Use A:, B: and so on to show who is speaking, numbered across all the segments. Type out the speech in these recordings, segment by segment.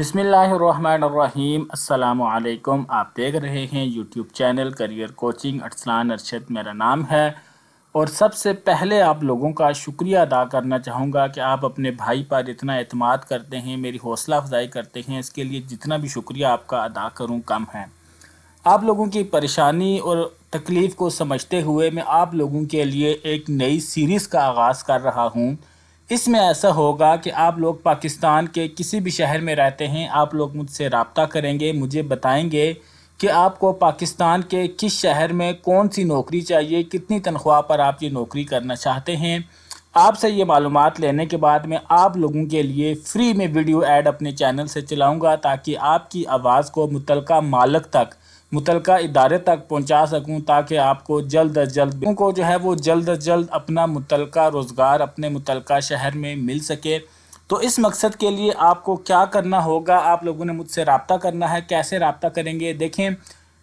A: अस्सलाम वालेकुम आप देख रहे हैं YouTube channel career coaching Arsalan Arshad मेरा नाम है और सबसे पहले आप लोगों का शुक्रिया अदा करना चाहूँगा कि आप अपने भाई पर इतना अतमाद करते हैं मेरी हौसला अफजाई करते हैं इसके लिए जितना भी शुक्रिया आपका अदा करूँ कम है आप लोगों की परेशानी और तकलीफ़ को समझते हुए मैं आप लोगों के लिए एक नई सीरीज़ का आगाज़ कर रहा हूँ इसमें ऐसा होगा कि आप लोग पाकिस्तान के किसी भी शहर में रहते हैं आप लोग मुझसे रबता करेंगे मुझे बताएंगे कि आपको पाकिस्तान के किस शहर में कौन सी नौकरी चाहिए कितनी तनख्वाह पर आप ये नौकरी करना चाहते हैं आपसे ये मालूम लेने के बाद मैं आप लोगों के लिए फ़्री में वीडियो ऐड अपने चैनल से चलाऊँगा ताकि आपकी आवाज़ को मुतलका मालक तक मुतल इदारे तक पहुँचा सकूँ ताकि आपको जल्द अज जल्द को जो है वो जल्द अज जल्द अपना मुतल रोज़गार अपने मुतल शहर में मिल सके तो इस मकसद के लिए आपको क्या करना होगा आप लोगों ने मुझसे रबता करना है कैसे रबता करेंगे देखें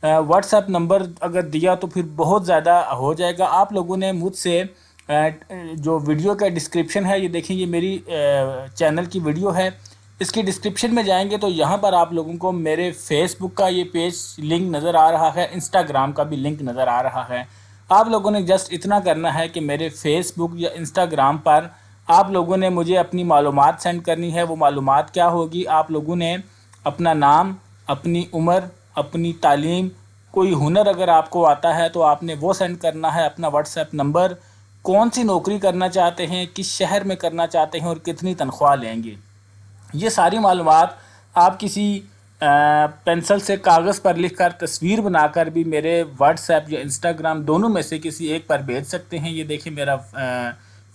A: व्हाट्सएप नंबर अगर दिया तो फिर बहुत ज़्यादा हो जाएगा आप लोगों ने मुझसे जो वीडियो का डिस्क्रिप्शन है ये देखें ये मेरी चैनल की वीडियो है इसकी डिस्क्रिप्शन में जाएंगे तो यहाँ पर आप लोगों को मेरे फेसबुक का ये पेज लिंक नज़र आ रहा है इंस्टाग्राम का भी लिंक नज़र आ रहा है आप लोगों ने जस्ट इतना करना है कि मेरे फेसबुक या इंस्टाग्राम पर आप लोगों ने मुझे अपनी मालूम सेंड करनी है वो मालूम क्या होगी आप लोगों ने अपना नाम अपनी उम्र अपनी तालीम कोई हुनर अगर आपको आता है तो आपने वो सेंड करना है अपना व्हाट्सएप नंबर कौन सी नौकरी करना चाहते हैं किस शहर में करना चाहते हैं और कितनी तनख्वाह लेंगे ये सारी मालूम आप किसी पेंसिल से कागज़ पर लिखकर तस्वीर बनाकर भी मेरे व्हाट्सएप या इंस्टाग्राम दोनों में से किसी एक पर भेज सकते हैं ये देखिए मेरा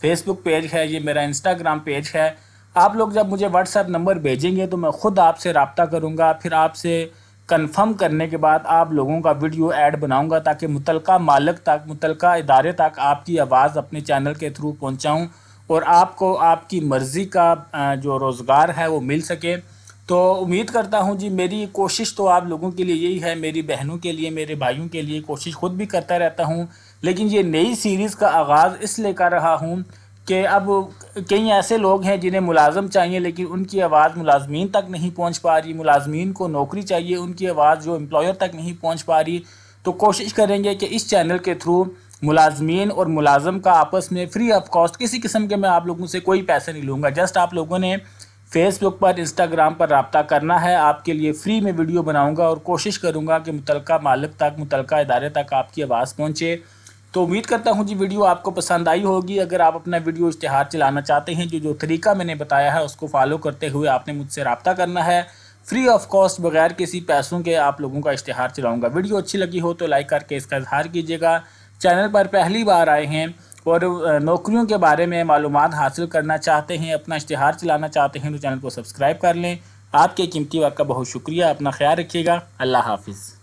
A: फेसबुक पेज है ये मेरा इंस्टाग्राम पेज है आप लोग जब मुझे व्हाट्सएप नंबर भेजेंगे तो मैं ख़ुद आपसे रबता करूँगा फिर आपसे कंफर्म करने के बाद आप लोगों का वीडियो ऐड बनाऊँगा ताकि मुतलका मालक तक मुतलका इदारे तक आपकी आवाज़ अपने चैनल के थ्रू पहुँचाऊँ और आपको आपकी मर्ज़ी का जो रोज़गार है वो मिल सके तो उम्मीद करता हूँ जी मेरी कोशिश तो आप लोगों के लिए यही है मेरी बहनों के लिए मेरे भाइयों के लिए कोशिश खुद भी करता रहता हूँ लेकिन ये नई सीरीज़ का आगाज़ इसलिए कर रहा हूँ कि अब कई ऐसे लोग हैं जिन्हें मुलाजम चाहिए लेकिन उनकी आवाज़ मुलाजमीन तक नहीं पहुँच पा रही मुलाजमीन को नौकरी चाहिए उनकी आवाज़ जो एम्प्लॉयर तक नहीं पहुँच पा रही तो कोशिश करेंगे कि इस चैनल के थ्रू मुलाजमीन और मुलाजम का आपस में फ्री ऑफ कॉस्ट किसी किस्म के मैं आप लोगों से कोई पैसे नहीं लूँगा जस्ट आप लोगों ने फेसबुक पर इंस्टाग्राम पर रबता करना है आपके लिए फ़्री में वीडियो बनाऊँगा और कोशिश करूँगा कि मुतल मालिक तक मुतल इदारे तक आपकी आवाज़ पहुँचे तो उम्मीद करता हूँ जी वीडियो आपको पसंद आई होगी अगर आप अपना वीडियो इश्तहार चलाना चाहते हैं जो जो तरीका मैंने बताया है उसको फॉलो करते हुए आपने मुझसे रबता करना है फ्री ऑफ कॉस्ट बगैर किसी पैसों के आप लोगों का इश्तहार चलाऊँगा वीडियो अच्छी लगी हो तो लाइक करके इसका इजहार कीजिएगा चैनल पर पहली बार आए हैं और नौकरियों के बारे में मालूम हासिल करना चाहते हैं अपना इश्तहार चलाना चाहते हैं तो चैनल को सब्सक्राइब कर लें आपके कीमती वक्त का बहुत शुक्रिया अपना ख्याल रखिएगा अल्लाह हाफिज़